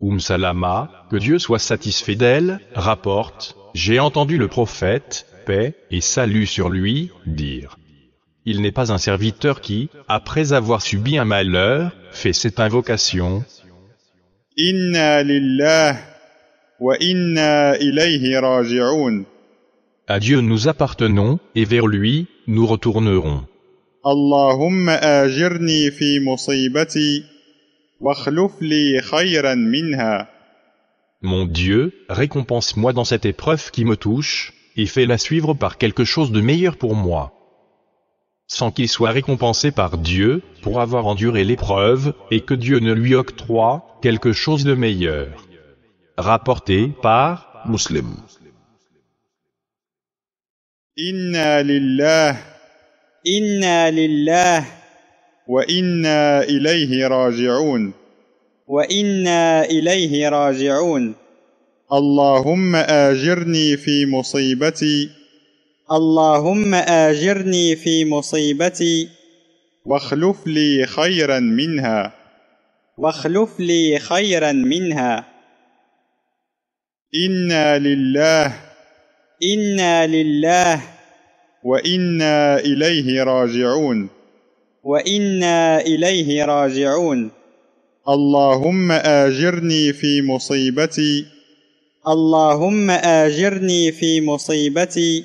Oum Salama, que Dieu soit satisfait d'elle, rapporte, j'ai entendu le prophète, paix et salut sur lui, dire. Il n'est pas un serviteur qui, après avoir subi un malheur, fait cette invocation. Inna lillah wa inna ilayhi raji'un. À Dieu nous appartenons, et vers lui, nous retournerons. Allahumma fi musibati mon Dieu, récompense-moi dans cette épreuve qui me touche, et fais-la suivre par quelque chose de meilleur pour moi. Sans qu'il soit récompensé par Dieu, pour avoir enduré l'épreuve, et que Dieu ne lui octroie quelque chose de meilleur. Rapporté par Muslim. Inna lillah. Inna lillah. وإنا إليه راجعون وإنا إليه راجعون اللهم آجرني في مصيبتي اللهم آجرني في مصيبتي واخلف لي خيرا منها واخلف لي خيرا منها إنا لله إنا لله وإنا إليه راجعون وانا اليه راجعون اللهم اجرني في مصيبتي اللهم اجرني في مصيبتي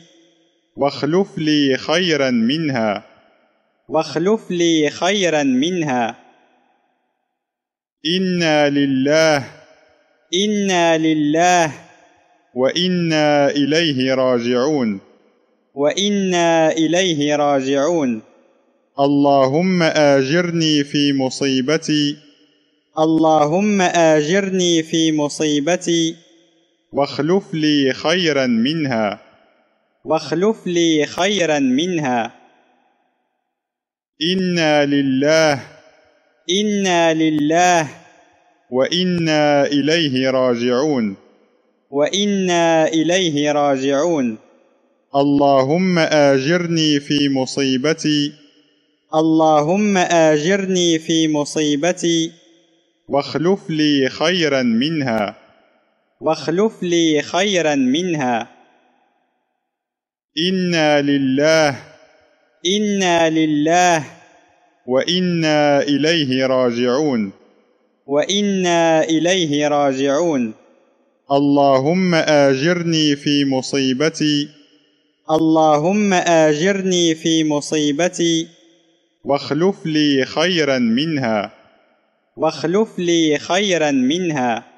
واخلف لي خيرا منها واخلف لي خيرا منها انا لله انا لله وانا اليه راجعون وانا اليه راجعون اللهم آجرني في مصيبتي اللهم آجرني في مصيبتي واخلف لي خيرا منها واخلف لي خيرا منها إنا لله إنا لله وإنا إليه راجعون وإنا إليه راجعون اللهم آجرني في مصيبتي اللهم آجرني في مصيبتي واخلف لي خيرا منها واخلف لي خيرا منها إنا لله إنا لله وإنا إليه راجعون وإنا إليه راجعون اللهم آجرني في مصيبتي اللهم آجرني في مصيبتي واخلف لي خيرا منها واخلف لي خيرا منها